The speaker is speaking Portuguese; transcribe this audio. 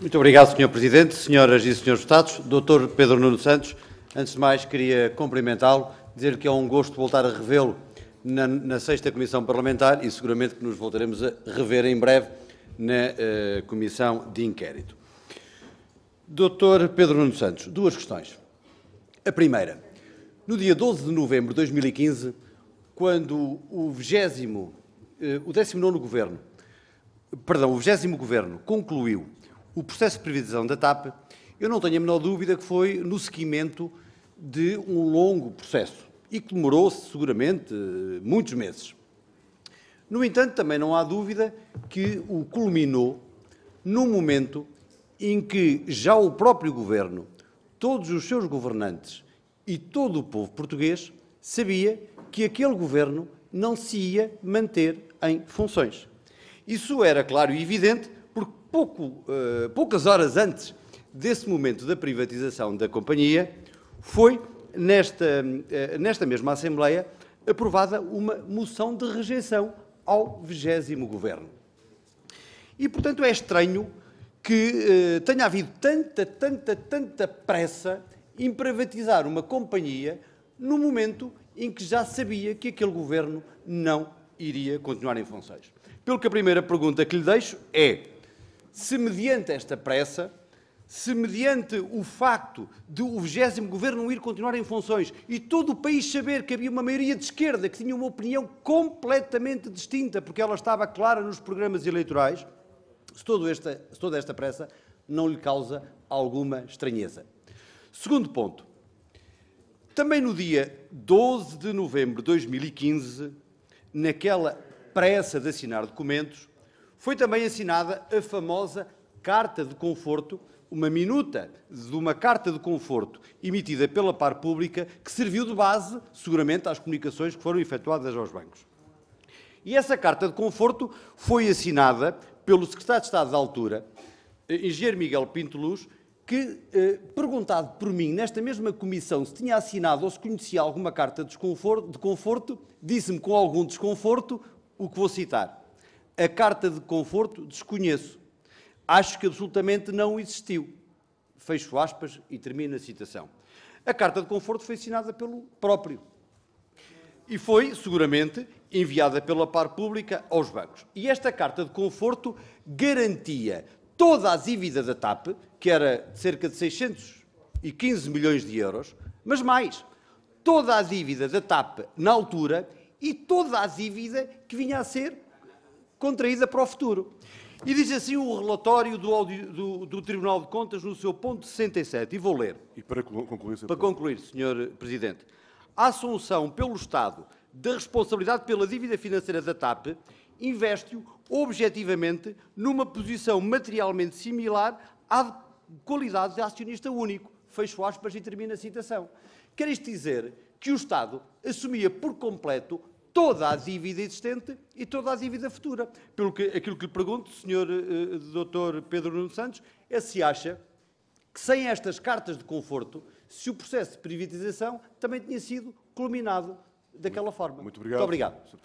Muito obrigado, Sr. Presidente, Senhoras e Srs. Deputados. Dr. Pedro Nuno Santos, antes de mais queria cumprimentá-lo, dizer que é um gosto voltar a revê-lo na, na sexta Comissão Parlamentar e seguramente que nos voltaremos a rever em breve na uh, Comissão de Inquérito. Dr. Pedro Nuno Santos, duas questões. A primeira, no dia 12 de novembro de 2015, quando o 20 eh, o 19 governo, perdão, o 20 governo concluiu o processo de privatização da TAP, eu não tenho a menor dúvida que foi no seguimento de um longo processo e que demorou -se, seguramente muitos meses. No entanto, também não há dúvida que o culminou num momento em que já o próprio governo, todos os seus governantes e todo o povo português sabia que aquele governo não se ia manter em funções. Isso era claro e evidente porque pouco, uh, poucas horas antes desse momento da privatização da companhia, foi nesta, uh, nesta mesma Assembleia aprovada uma moção de rejeição ao vigésimo Governo. E, portanto, é estranho que uh, tenha havido tanta, tanta, tanta pressa em privatizar uma companhia no momento em que já sabia que aquele governo não iria continuar em funções. Pelo que a primeira pergunta que lhe deixo é: se mediante esta pressa, se mediante o facto de o 20 governo ir continuar em funções e todo o país saber que havia uma maioria de esquerda que tinha uma opinião completamente distinta, porque ela estava clara nos programas eleitorais, se, todo esta, se toda esta pressa não lhe causa alguma estranheza. Segundo ponto. Também no dia 12 de novembro de 2015, naquela pressa de assinar documentos, foi também assinada a famosa Carta de Conforto, uma minuta de uma carta de conforto emitida pela par pública que serviu de base, seguramente, às comunicações que foram efetuadas aos bancos. E essa carta de conforto foi assinada pelo secretário de Estado da altura, eh, engenheiro Miguel Pinto Luz, que, eh, perguntado por mim nesta mesma comissão se tinha assinado ou se conhecia alguma carta de, de conforto, disse-me com algum desconforto o que vou citar. A carta de conforto desconheço. Acho que absolutamente não existiu. Fecho aspas e termino a citação. A carta de conforto foi assinada pelo próprio e foi, seguramente, enviada pela par pública aos bancos. E esta carta de conforto garantia toda a dívida da TAP, que era de cerca de 615 milhões de euros, mas mais, toda a dívida da TAP na altura e toda a dívida que vinha a ser contraída para o futuro. E diz assim o relatório do, do, do, Tribunal de Contas no seu ponto 67, e vou ler. E para concluir, Para concluir, Sr. Presidente, a assunção pelo Estado da responsabilidade pela dívida financeira da TAP investe-o objetivamente numa posição materialmente similar à qualidade de acionista único. Fecho aspas e termino a citação. Quer isto dizer que o Estado assumia por completo toda a dívida existente e toda a dívida futura. Pelo que aquilo que lhe pergunto, Sr. Eh, eh, Dr. Pedro Nuno Santos, é se acha que sem estas cartas de conforto, se o processo de privatização também tinha sido culminado daquela forma. Muito obrigado. Muito obrigado.